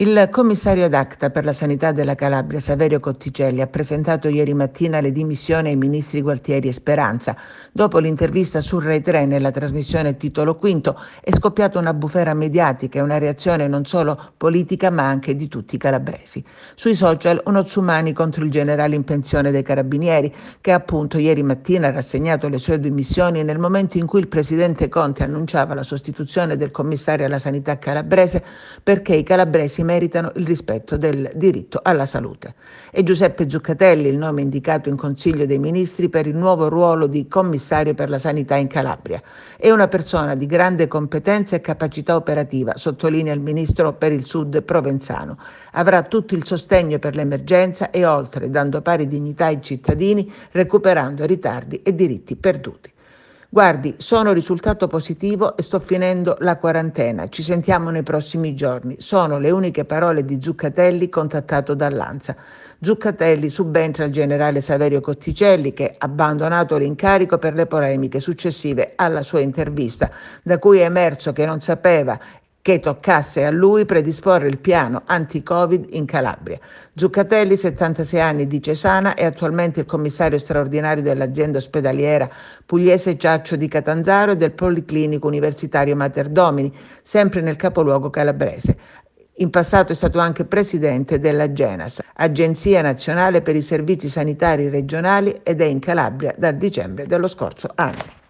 Il commissario ad acta per la sanità della Calabria, Saverio Cotticelli, ha presentato ieri mattina le dimissioni ai ministri Gualtieri e Speranza. Dopo l'intervista su Rai 3 nella trasmissione Titolo V è scoppiata una bufera mediatica e una reazione non solo politica ma anche di tutti i calabresi. Sui social uno Zumani contro il generale in pensione dei carabinieri che appunto ieri mattina ha rassegnato le sue dimissioni nel momento in cui il presidente Conte annunciava la sostituzione del commissario alla sanità calabrese perché i calabresi meritano il rispetto del diritto alla salute. E Giuseppe Zuccatelli, il nome indicato in Consiglio dei Ministri per il nuovo ruolo di commissario per la sanità in Calabria. È una persona di grande competenza e capacità operativa, sottolinea il ministro per il Sud Provenzano. Avrà tutto il sostegno per l'emergenza e oltre, dando pari dignità ai cittadini, recuperando ritardi e diritti perduti. Guardi, sono risultato positivo e sto finendo la quarantena. Ci sentiamo nei prossimi giorni. Sono le uniche parole di Zuccatelli contattato dall'Anza. Zuccatelli subentra al generale Saverio Cotticelli che ha abbandonato l'incarico per le polemiche successive alla sua intervista, da cui è emerso che non sapeva che toccasse a lui predisporre il piano anti-Covid in Calabria. Zuccatelli, 76 anni di Cesana, è attualmente il commissario straordinario dell'azienda ospedaliera pugliese Giaccio di Catanzaro e del Policlinico Universitario Mater Domini, sempre nel capoluogo calabrese. In passato è stato anche presidente della Genas, Agenzia Nazionale per i Servizi Sanitari Regionali, ed è in Calabria dal dicembre dello scorso anno.